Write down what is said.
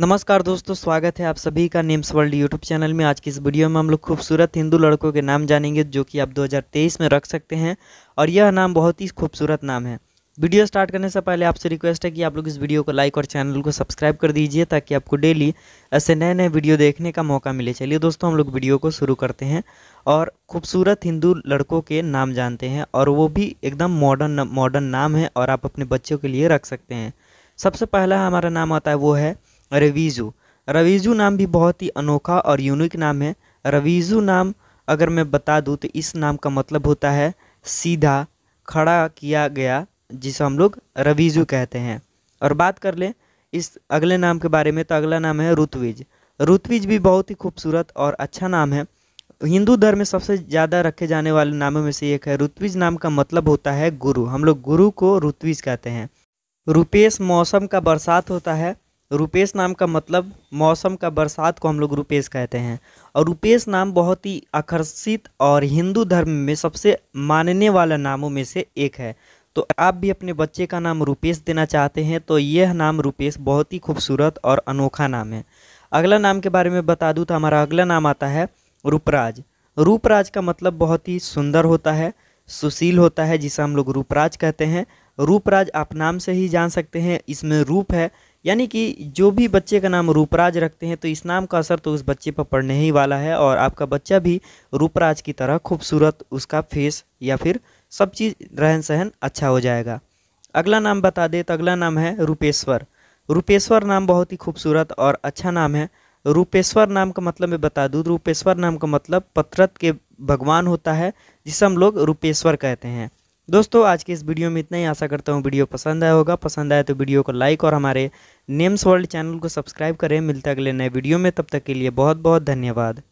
नमस्कार दोस्तों स्वागत है आप सभी का नेम्स वर्ल्ड यूट्यूब चैनल में आज की इस वीडियो में हम लोग खूबसूरत हिंदू लड़कों के नाम जानेंगे जो कि आप 2023 में रख सकते हैं और यह नाम बहुत ही खूबसूरत नाम है वीडियो स्टार्ट करने से पहले आपसे रिक्वेस्ट है कि आप लोग इस वीडियो को लाइक और चैनल को सब्सक्राइब कर दीजिए ताकि आपको डेली ऐसे नए नए वीडियो देखने का मौका मिले चलिए दोस्तों हम लोग वीडियो को शुरू करते हैं और खूबसूरत हिंदू लड़कों के नाम जानते हैं और वो भी एकदम मॉडर्न मॉडर्न नाम है और आप अपने बच्चों के लिए रख सकते हैं सबसे पहला हमारा नाम आता है वो है रवीज़ू रवीज़ू नाम भी बहुत ही अनोखा और यूनिक नाम है रवीज़ू नाम अगर मैं बता दूँ तो इस नाम का मतलब होता है सीधा खड़ा किया गया जिसे हम लोग रवीज़ू कहते हैं और बात कर लें इस अगले नाम के बारे में तो अगला नाम है रुतविज रुतविज भी बहुत ही खूबसूरत और अच्छा नाम है हिंदू धर्म में सबसे ज़्यादा रखे जाने वाले नामों में से एक है रुतविज नाम का मतलब होता है गुरु हम लोग गुरु को रुतविज कहते हैं रुपेश मौसम का बरसात होता है रुपेश नाम का मतलब मौसम का बरसात को हम लोग रुपेश कहते हैं और रुपेश नाम बहुत ही आकर्षित और हिंदू धर्म में सबसे मानने वाला नामों में से एक है तो आप भी अपने बच्चे का नाम रुपेश देना चाहते हैं तो यह नाम रुपेश बहुत ही खूबसूरत और अनोखा नाम है अगला नाम के बारे में बता दूँ तो हमारा अगला नाम आता है रूपराज रूपराज का मतलब बहुत ही सुंदर होता है सुशील होता है जिसे हम लोग रूपराज कहते हैं रूपराज आप नाम से ही जान सकते हैं इसमें रूप है यानी कि जो भी बच्चे का नाम रूपराज रखते हैं तो इस नाम का असर तो उस बच्चे पर पड़ने ही वाला है और आपका बच्चा भी रूपराज की तरह खूबसूरत उसका फेस या फिर सब चीज़ रहन सहन अच्छा हो जाएगा अगला नाम बता दें तो अगला नाम है रूपेश्वर रूपेश्वर नाम बहुत ही खूबसूरत और अच्छा नाम है रूपेश्वर नाम का मतलब मैं बता दूँ रूपेश्वर नाम का मतलब पत्रत के भगवान होता है जिसे हम लोग रूपेश्वर कहते हैं दोस्तों आज के इस वीडियो में इतना ही आशा करता हूँ वीडियो पसंद आया होगा पसंद आया तो वीडियो को लाइक और हमारे नेम्स वर्ल्ड चैनल को सब्सक्राइब करें मिलते अगले नए वीडियो में तब तक के लिए बहुत बहुत धन्यवाद